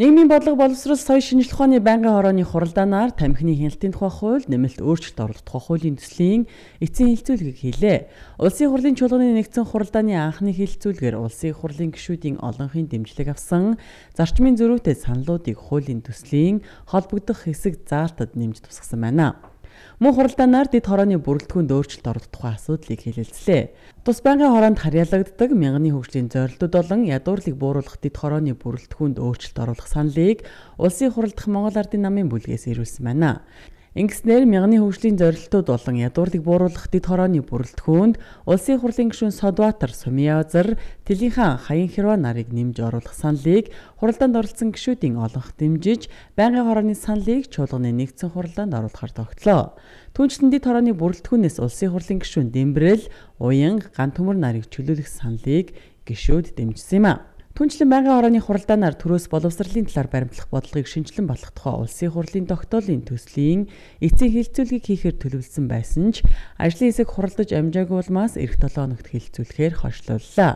Нийгмийн бодлого боловсрол соёл шинжилх ухааны байнгын хорооны хуралдаанаар тамхины хяналтын тухай хууль нэмэлт өөрчлөлт оруулах тухай хуулийн төслийн эцсийн хилцүүлгийг хийлээ. Улсын хурлын чуулганы нэгдсэн хуралдааны анхны хилцүүлгээр улсын хурлын гишүүдийн олонхын дэмжлэг авсан зарчмын зөрүүтэй саналуудыг хуулийн төслийн холбогдох хэсэг заалтад нэмж тусгасан байна. Мөн хуралдаанаар дэд хорооны бүрэлдэхүүнд өөрчлөлт оруулах тухай асуудлыг хэлэлцлээ. Тус байнгын хооронд харьяалагддаг мянганы хөгжлийн зорилтууд болон ядуурлыг бууруулах дэд хорооны бүрэлдэхүүнд өөрчлөлт оруулах саналыг улсын хуралдах Монгол Ардын намын бүлгээс ирүүлсэн байна. Ингэснээр мянганы хөгжлийн зорилтууд болон ядуурлыг бууруулах дэд хорооны бүрэлдэхүүнд улсын хурлын гишүүн Содбаатар Сумиязар Тэлийнхан Хаян Хэрва нарыг нэмж оруулах саналыг хуралдаанд оролцсон гишүүдийн олонх дэмжиж байнгын хорооны саналыг чуулганы нэгдсэн хуралдаанд оруулахар тогтлоо. Түүнчлэн дэд хорооны бүрэлдэхүүнээс улсын хурлын гишүүн Дэмбрэл Уян Гант төмөр нарыг чөлөөлөх саналыг гишүүд дэмжсэн юм а. Түнчлэн байнгын хорооны хуралдаанаар төрөөс боловсролын талаар баримтлах бодлогыг шинжилэн болох тухай улсын хурлын тогтоолын төслийн эцсийн хилцүүлгийг хийхээр төлөвлөсөн байсан ч ажлын хэсэг хуралдаж амжаагүй улмаас эх 7 хоногт хилцүүлэхээр хошлууллаа.